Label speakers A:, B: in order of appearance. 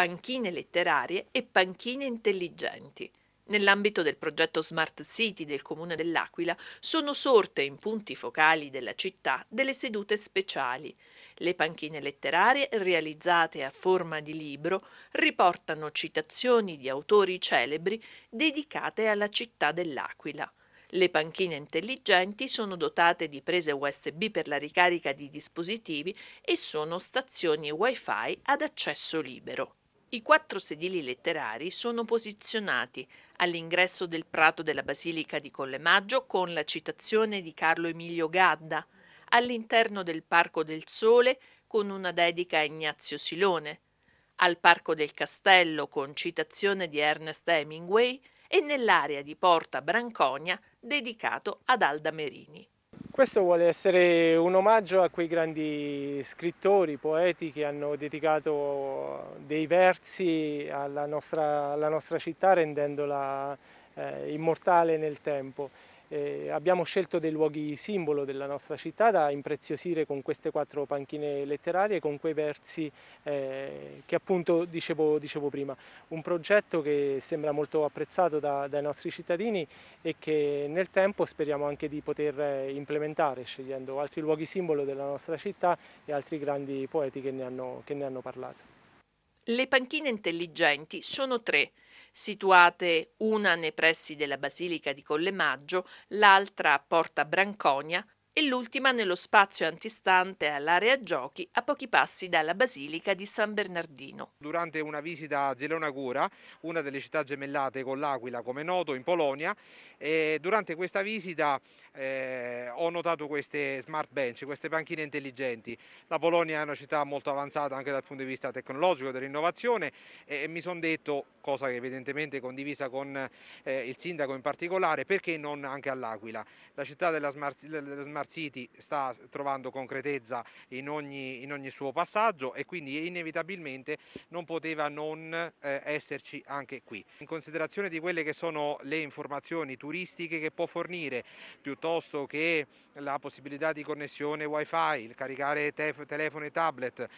A: panchine letterarie e panchine intelligenti. Nell'ambito del progetto Smart City del Comune dell'Aquila sono sorte in punti focali della città delle sedute speciali. Le panchine letterarie, realizzate a forma di libro, riportano citazioni di autori celebri dedicate alla città dell'Aquila. Le panchine intelligenti sono dotate di prese USB per la ricarica di dispositivi e sono stazioni Wi-Fi ad accesso libero. I quattro sedili letterari sono posizionati all'ingresso del prato della Basilica di Collemaggio con la citazione di Carlo Emilio Gadda, all'interno del Parco del Sole con una dedica a Ignazio Silone, al Parco del Castello con citazione di Ernest Hemingway e nell'area di Porta Branconia dedicato ad Alda Merini.
B: Questo vuole essere un omaggio a quei grandi scrittori, poeti che hanno dedicato dei versi alla nostra, alla nostra città rendendola eh, immortale nel tempo. Eh, abbiamo scelto dei luoghi simbolo della nostra città da impreziosire con queste quattro panchine letterarie, con quei versi eh, che appunto dicevo, dicevo, prima. Un progetto che sembra molto apprezzato da, dai nostri cittadini e che nel tempo speriamo anche di poter eh, implementare, scegliendo altri luoghi simbolo della nostra città e altri grandi poeti che ne hanno, che ne hanno parlato.
A: Le panchine intelligenti sono tre situate una nei pressi della Basilica di Collemaggio, l'altra a Porta Branconia, e l'ultima nello spazio antistante all'area giochi a pochi passi dalla Basilica di San Bernardino.
C: Durante una visita a Zielona una delle città gemellate con l'Aquila come noto in Polonia, durante questa visita eh, ho notato queste smart bench, queste panchine intelligenti. La Polonia è una città molto avanzata anche dal punto di vista tecnologico, dell'innovazione e, mi sono detto, cosa che evidentemente condivisa con eh, il sindaco in particolare, perché non anche all'Aquila, la città della smart, della smart Siti sta trovando concretezza in ogni, in ogni, suo passaggio e quindi inevitabilmente non poteva non eh, esserci anche qui. In considerazione di quelle che sono le informazioni turistiche che può fornire piuttosto che la possibilità di connessione wifi, il caricare tef- telefono e tablet,